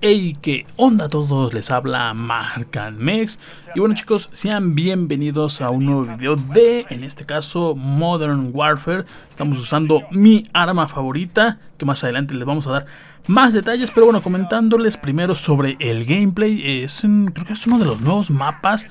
Hey, ¿qué onda a todos? Les habla Mex Y bueno chicos, sean bienvenidos a un nuevo video de, en este caso, Modern Warfare. Estamos usando mi arma favorita, que más adelante les vamos a dar más detalles. Pero bueno, comentándoles primero sobre el gameplay. Es, creo que es uno de los nuevos mapas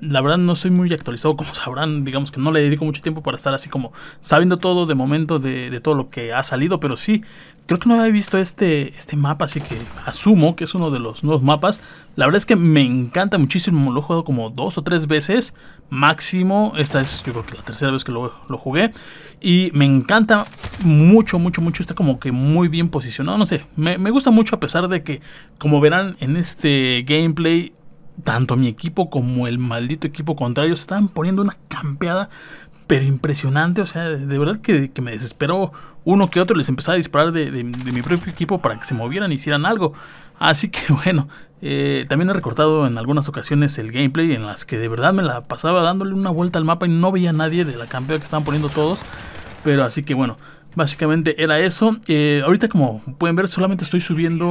la verdad no soy muy actualizado, como sabrán, digamos que no le dedico mucho tiempo para estar así como sabiendo todo de momento de, todo lo que ha salido, pero sí, creo que no había visto este, este mapa, así que asumo que es uno de los nuevos mapas. La verdad es que me encanta muchísimo, lo he jugado como dos o tres veces máximo, esta es yo creo que la tercera vez que lo, jugué, y me encanta mucho, mucho, mucho, está como que muy bien posicionado, no sé, me, me gusta mucho a pesar de que, como verán en este gameplay, tanto mi equipo como el maldito equipo contrario se estaban poniendo una campeada, pero impresionante. O sea, de verdad que, me desesperó uno que otro. Les empezaba a disparar de, mi propio equipo para que se movieran, hicieran algo. Así que bueno, eh, también he recortado en algunas ocasiones el gameplay en las que de verdad me la pasaba dándole una vuelta al mapa y no veía a nadie de la campeada que estaban poniendo todos. Pero así que bueno, Básicamente era eso. Eh, ahorita como pueden ver solamente estoy subiendo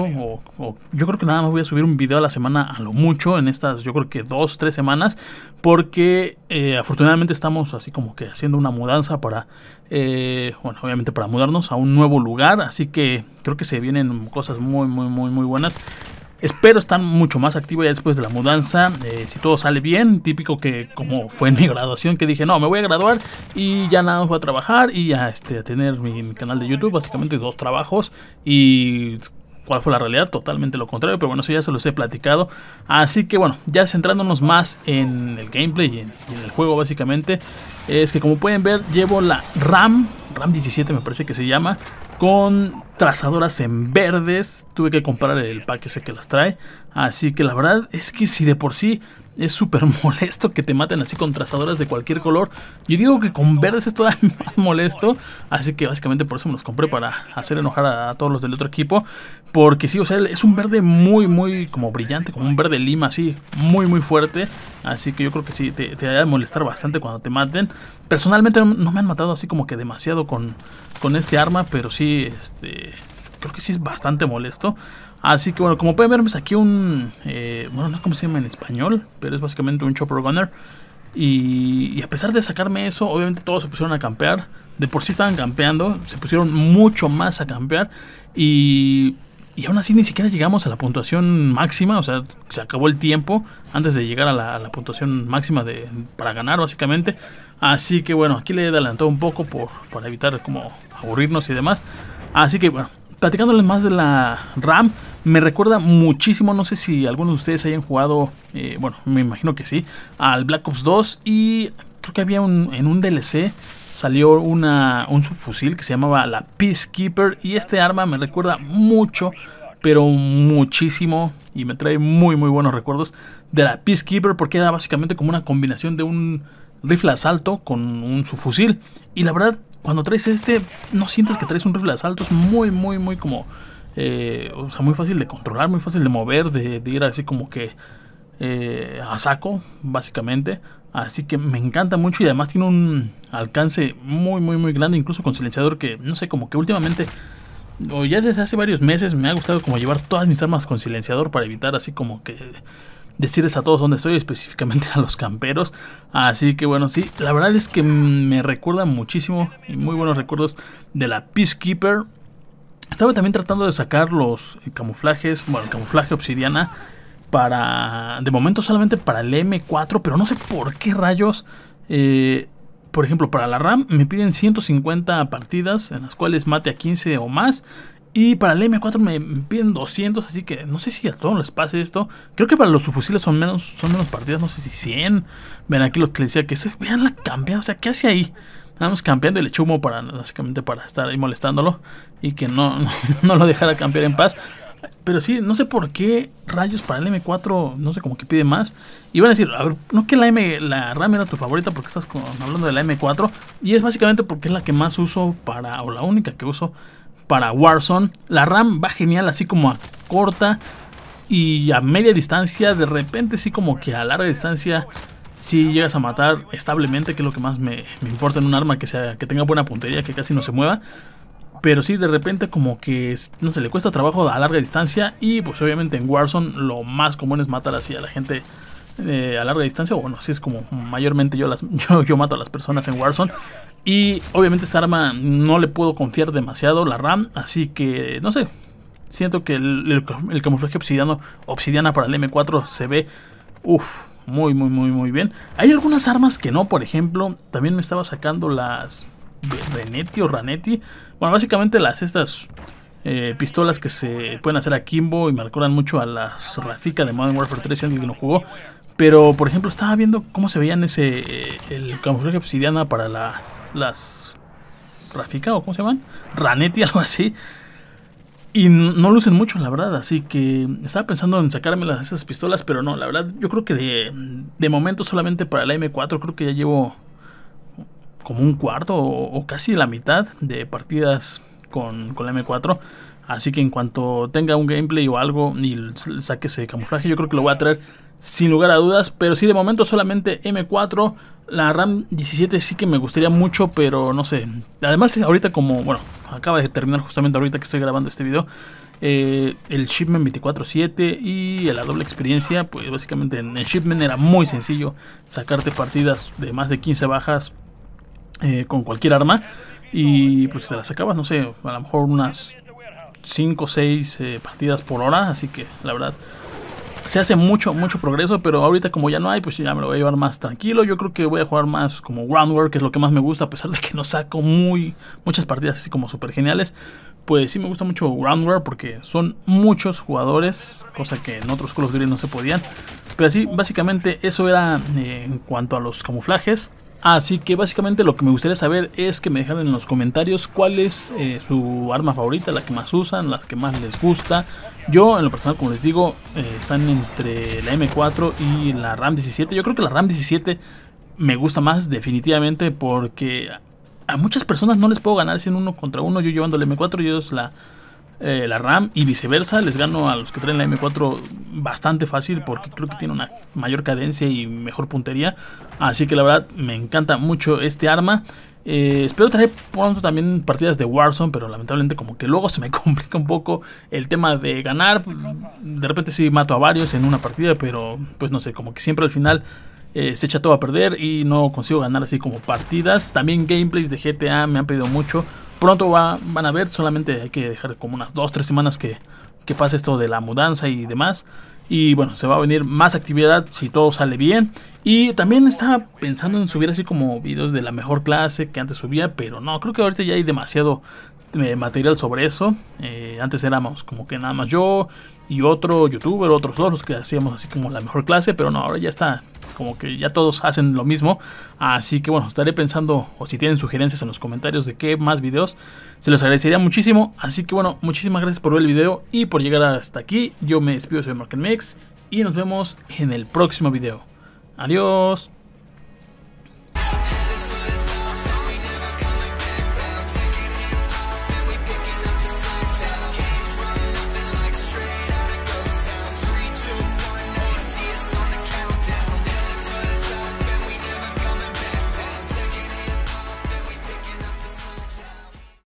o, yo creo que nada más voy a subir un video a la semana a lo mucho en estas yo creo que dos, tres semanas porque eh, afortunadamente estamos así como que haciendo una mudanza para, eh, bueno, obviamente para mudarnos a un nuevo lugar así que creo que se vienen cosas muy, muy, muy, muy buenas. Espero estar mucho más activo ya después de la mudanza. Eh, si todo sale bien, típico que como fue en mi graduación, que dije, no, me voy a graduar y ya nada más voy a trabajar y a, este, a tener mi, canal de YouTube, básicamente dos trabajos y cuál fue la realidad, totalmente lo contrario, pero bueno, eso ya se los he platicado. Así que bueno, ya centrándonos más en el gameplay y en el juego básicamente, es que como pueden ver llevo la RAM RAM 17 me parece que se llama, con trazadoras en verdes. Tuve que comprar el pack ese que las trae. Así que la verdad es que si de por sí es súper molesto que te maten así con trazadoras de cualquier color. Yo digo que con verdes es todavía más molesto. Así que básicamente por eso me los compré para hacer enojar a, todos los del otro equipo. Porque sí, o sea, es un verde muy, muy como brillante, como un verde lima así, muy, muy fuerte. Así que yo creo que sí, te, te va a molestar bastante cuando te maten. Personalmente no, me han matado así como que demasiado con, con este arma, pero sí, este creo que sí es bastante molesto. Así que bueno, como pueden ver, me pues saqué un... Eh, bueno, no sé cómo se llama en español, pero es básicamente un Chopper Gunner. Y, y, a pesar de sacarme eso, obviamente todos se pusieron a campear. De por sí estaban campeando, se pusieron mucho más a campear. Y, y aún así ni siquiera llegamos a la puntuación máxima. O sea, se acabó el tiempo antes de llegar a la, a la puntuación máxima de, para ganar, básicamente. Así que bueno, aquí le adelantó un poco por, para evitar como aburrirnos y demás. Así que bueno, platicándoles más de la RAM, me recuerda muchísimo, no sé si algunos de ustedes hayan jugado, eh, bueno, me imagino que sí, al Black Ops 2 y creo que había un, en un DLC salió un subfusil que se llamaba la Peacekeeper y este arma me recuerda mucho, pero muchísimo y me trae muy muy buenos recuerdos de la Peacekeeper porque era básicamente como una combinación de un rifle asalto con un subfusil y la verdad cuando traes este, no sientes que traes un rifle de asalto. Es muy, muy, muy como... Eh, o sea, muy fácil de controlar, muy fácil de mover, de, ir así como que eh, a saco, básicamente. Así que me encanta mucho y además tiene un alcance muy, muy, muy grande, incluso con silenciador que, no sé, como que últimamente, o ya desde hace varios meses, me ha gustado como llevar todas mis armas con silenciador para evitar así como que decirles a todos dónde estoy, específicamente a los camperos. Así que bueno, sí, la verdad es que me recuerda muchísimo y muy buenos recuerdos de la Peacekeeper. Estaba también tratando de sacar los camuflajes, bueno, el camuflaje obsidiana para, de momento solamente para el M4, pero no sé por qué rayos, eh, por ejemplo, para la RAM me piden 150 partidas en las cuales mate a 15 o más y para el M4 me piden 200, así que no sé si a todos les pase esto. Creo que para los subfusiles son menos, son menos partidas, no sé si 100. ven aquí lo que les decía, que se vean la campea, o sea, ¿qué hace ahí? Vamos campeando y le chumo para, básicamente para estar ahí molestándolo y que no, lo dejara campear en paz. Pero sí, no sé por qué rayos para el M4, no sé cómo que pide más. Y van a decir, a ver, no que la, M, la RAM era tu favorita porque estás hablando de la M4. Y es básicamente porque es la que más uso para, o la única que uso para Warzone. La RAM va genial así como a corta y a media distancia. De repente sí como que a larga distancia si llegas a matar establemente, que es lo que más me, importa en un arma, que, sea, que tenga buena puntería, que casi no se mueva. Pero sí, de repente como que no se le cuesta trabajo a larga distancia y pues obviamente en Warzone lo más común es matar así a la gente a larga distancia. o Bueno, así es como mayormente yo, las, yo, mato a las personas en Warzone. Y obviamente esta arma no le puedo confiar demasiado, la RAM. Así que, no sé, siento que el, camuflaje obsidiano, obsidiana para el M4 se ve... Uff, muy, muy, muy, muy bien. Hay algunas armas que no, por ejemplo, también me estaba sacando las Renetti o Ranetti. Bueno, básicamente las estas eh, pistolas que se pueden hacer a Kimbo y me recuerdan mucho a las Rafika de Modern Warfare 3, si alguien que no jugó. Pero, por ejemplo, estaba viendo cómo se veían ese. Eh, el camuflaje obsidiana para la, las. Rafika o cómo se llaman? Ranetti, algo así. Y no lucen mucho, la verdad. Así que estaba pensando en sacarme esas pistolas, pero no, la verdad. Yo creo que de, de momento solamente para la M4, creo que ya llevo como un cuarto o, casi la mitad de partidas con, con la M4. Así que en cuanto tenga un gameplay o algo y saque ese camuflaje, yo creo que lo voy a traer sin lugar a dudas. Pero si de momento solamente M4. La RAM 17 sí que me gustaría mucho, pero no sé. Además, ahorita como, bueno, acaba de terminar justamente ahorita que estoy grabando este video. Eh, el shipment 24-7 y la doble experiencia, pues básicamente en el shipment era muy sencillo sacarte partidas de más de 15 bajas eh, con cualquier arma y pues te las sacabas, no sé, a lo mejor unas 5 o 6 eh, partidas por hora, así que la verdad se hace mucho, mucho progreso, pero ahorita como ya no hay, pues ya me lo voy a llevar más tranquilo. Yo creo que voy a jugar más como War que es lo que más me gusta, a pesar de que no saco muy, muchas partidas así como súper geniales. Pues sí me gusta mucho War porque son muchos jugadores, cosa que en otros Call of no se podían. Pero así, básicamente eso era eh, en cuanto a los camuflajes. Así que básicamente lo que me gustaría saber es que me dejaran en los comentarios cuál es eh, su arma favorita, la que más usan, la que más les gusta. Yo en lo personal, como les digo, eh, están entre la M4 y la RAM 17. Yo creo que la RAM 17 me gusta más definitivamente porque a muchas personas no les puedo ganar sin uno contra uno. Yo llevando la M4 y ellos la eh, la RAM y viceversa. Les gano a los que traen la M4 bastante fácil porque creo que tiene una mayor cadencia y mejor puntería. Así que la verdad me encanta mucho este arma. Eh, espero traer pronto también partidas de Warzone, pero lamentablemente como que luego se me complica un poco el tema de ganar. De repente sí mato a varios en una partida, pero pues no sé, como que siempre al final... Eh, se echa todo a perder y no consigo ganar así como partidas. También gameplays de GTA me han pedido mucho pronto va, van a ver, solamente hay que dejar como unas 2-3 semanas que, que pase esto de la mudanza y demás. Y bueno, se va a venir más actividad si todo sale bien. Y también estaba pensando en subir así como videos de la mejor clase que antes subía, pero no, creo que ahorita ya hay demasiado material sobre eso. Eh, antes éramos como que nada más yo y otro youtuber, otros dos los que hacíamos así como la mejor clase, pero no, ahora ya está como que ya todos hacen lo mismo. Así que bueno, estaré pensando o si tienen sugerencias en los comentarios de qué más videos, se los agradecería muchísimo. Así que bueno, muchísimas gracias por ver el video y por llegar hasta aquí. Yo me despido, soy Mark y nos vemos en el próximo video. Adiós.